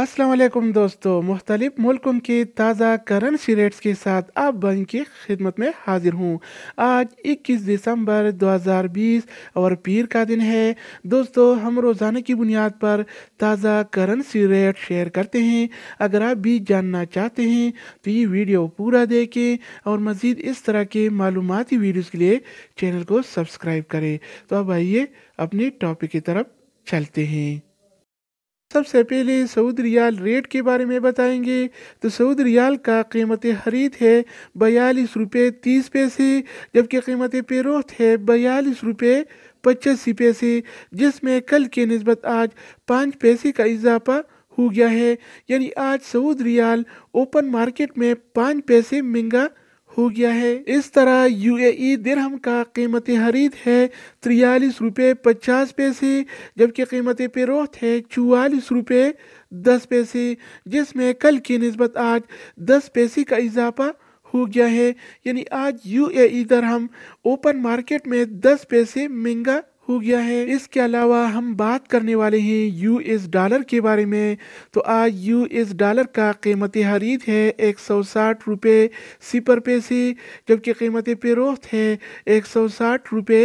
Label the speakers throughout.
Speaker 1: السلام علیکم دوستو مختلف ملکوں کے تازہ کرنسی ریٹس کے ساتھ آپ بینک کی خدمت میں حاضر ہوں آج اکیس دسمبر دو ہزار بیس اور پیر کا دن ہے دوستو ہم روزانہ کی بنیاد پر تازہ کرنسی ریٹ شیئر کرتے ہیں اگر آپ بھی جاننا چاہتے ہیں تو یہ ویڈیو پورا دیکھیں اور مزید اس طرح کے معلوماتی ویڈیوز کے لیے چینل کو سبسکرائب کریں تو اب آئیے اپنے ٹاپک کی طرف چلتے ہیں سب سے پہلے سعود ریال ریٹ کے بارے میں بتائیں گے تو سعود ریال کا قیمت خرید ہے بیالیس روپے تیس پیسے جبکہ قیمت پیروت ہے بیالیس روپے پچاسی پیسے جس میں کل کے نسبت آج پانچ پیسے کا اضافہ ہو گیا ہے یعنی آج سعود ریال اوپن مارکیٹ میں پانچ پیسے مہنگا ہو گیا ہے اس طرح یو اے ای درہم کا قیمت خرید ہے تریالیس روپے پچاس پیسے جبکہ قیمت پیروت ہے چوالیس روپے دس پیسے جس میں کل کی نسبت آج دس پیسے کا اضافہ ہو گیا ہے یعنی آج یو اے ای درہم اوپن مارکیٹ میں دس پیسے مہنگا ہو گیا ہے اس کے علاوہ ہم بات کرنے والے ہیں یو ایس ڈالر کے بارے میں تو آج یو ایس ڈالر کا قیمت حرید ہے ایک سو ساٹھ روپے سپر پیسے جبکہ قیمت پیروخت ہے ایک سو ساٹھ روپے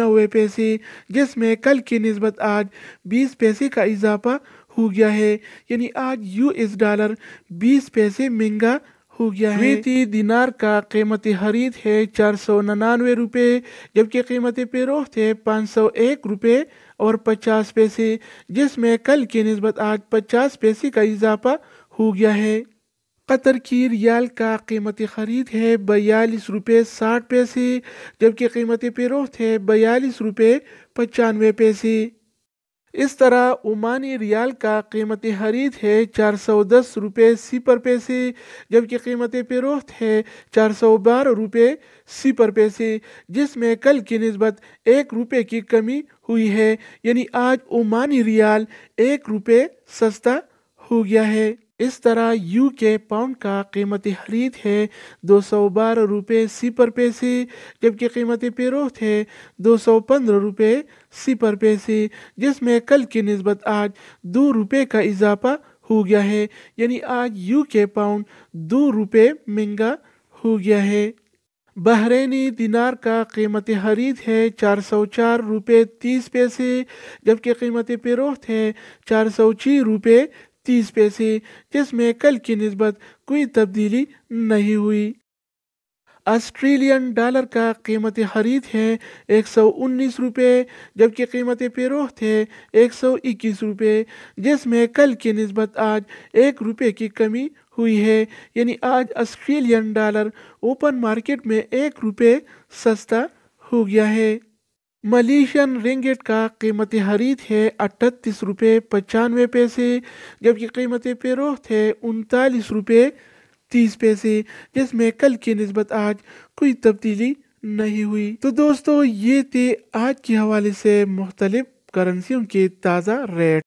Speaker 1: نوے پیسے جس میں کل کی نسبت آج بیس پیسے کا اضافہ ہو گیا ہے یعنی آج یو ایس ڈالر بیس پیسے مہنگا ہو گیا ہے دینار کا قیمت خرید ہے چار سو ننانوے روپے جبکہ قیمت پیروہ ہے پانچ سو ایک روپے اور پچاس پیسے جس میں کل کی نسبت آج پچاس پیسے کا اضافہ ہو گیا ہے قطر کی ریال کا قیمت خرید ہے بیالیس روپے ساٹھ پیسے جبکہ قیمت پیروہ ہے بیالیس روپے پچانوے پیسے اس طرح عمانی ریال کا قیمت خرید ہے چار سو دس روپے سی پر پیسے جبکہ قیمت فروخت ہے چار سو بارہ روپے سی پر پیسے جس میں کل کی نسبت ایک روپے کی کمی ہوئی ہے یعنی آج عمانی ریال ایک روپے سستا ہو گیا ہے اس طرح یو کے پاؤنڈ کا قیمت خرید ہے دو سو بارہ روپے سی پر پیسے جبکہ قیمت پیروخت ہے دو سو پندرہ روپے سی پر پیسے جس میں کل کی نسبت آج دو روپے کا اضافہ ہو گیا ہے یعنی آج یو کے پاؤنڈ دو روپے مہنگا ہو گیا ہے بحرینی دینار کا قیمت خرید ہے چار سو چار روپے تیس پیسے جبکہ قیمت پیروت ہے چار سو چھ روپے تیس پیسے جس میں کل کی نسبت کوئی تبدیلی نہیں ہوئی آسٹریلین ڈالر کا قیمت خرید ہے ایک سو انیس روپے جبکہ قیمت پیروخت ہے ایک سو اکیس روپے جس میں کل کی نسبت آج ایک روپے کی کمی ہوئی ہے یعنی آج آسٹریلین ڈالر اوپن مارکیٹ میں ایک روپے سستا ہو گیا ہے ملیشین رنگٹ کا قیمت حرید ہے اٹھتیس روپے پچانوے پیسے جبکہ قیمت پیروہ ہے انتالیس روپے تیس پیسے جس میں کل کی نسبت آج کوئی تبدیلی نہیں ہوئی تو دوستو یہ تھے آج کے حوالے سے مختلف کرنسیوں کے تازہ ریٹ